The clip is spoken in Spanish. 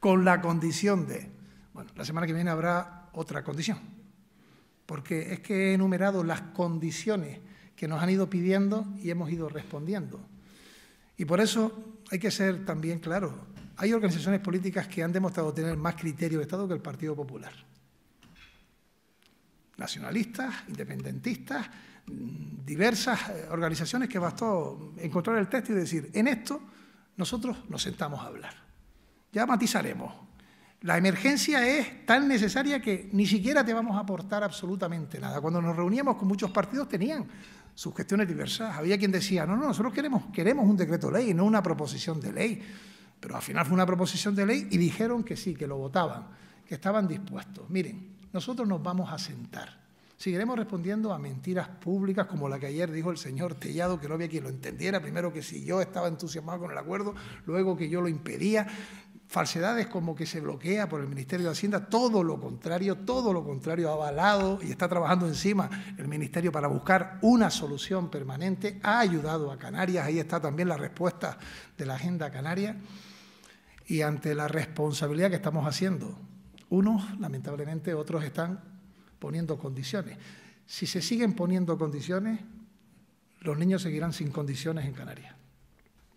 con la condición de... Bueno, la semana que viene habrá otra condición, porque es que he enumerado las condiciones que nos han ido pidiendo y hemos ido respondiendo. Y por eso hay que ser también claro. Hay organizaciones políticas que han demostrado tener más criterio de Estado que el Partido Popular. Nacionalistas, independentistas, diversas eh, organizaciones que bastó encontrar el texto y decir, en esto nosotros nos sentamos a hablar. Ya matizaremos. La emergencia es tan necesaria que ni siquiera te vamos a aportar absolutamente nada. Cuando nos reuníamos con muchos partidos tenían sus gestiones diversas. Había quien decía, no, no, nosotros queremos, queremos un decreto ley y no una proposición de ley. Pero al final fue una proposición de ley y dijeron que sí, que lo votaban, que estaban dispuestos. Miren, nosotros nos vamos a sentar. Seguiremos respondiendo a mentiras públicas como la que ayer dijo el señor Tellado, que no había quien lo entendiera. Primero que si yo estaba entusiasmado con el acuerdo, luego que yo lo impedía falsedades como que se bloquea por el Ministerio de Hacienda, todo lo contrario, todo lo contrario, ha avalado y está trabajando encima el Ministerio para buscar una solución permanente, ha ayudado a Canarias, ahí está también la respuesta de la Agenda Canaria, y ante la responsabilidad que estamos haciendo, unos, lamentablemente, otros están poniendo condiciones. Si se siguen poniendo condiciones, los niños seguirán sin condiciones en Canarias.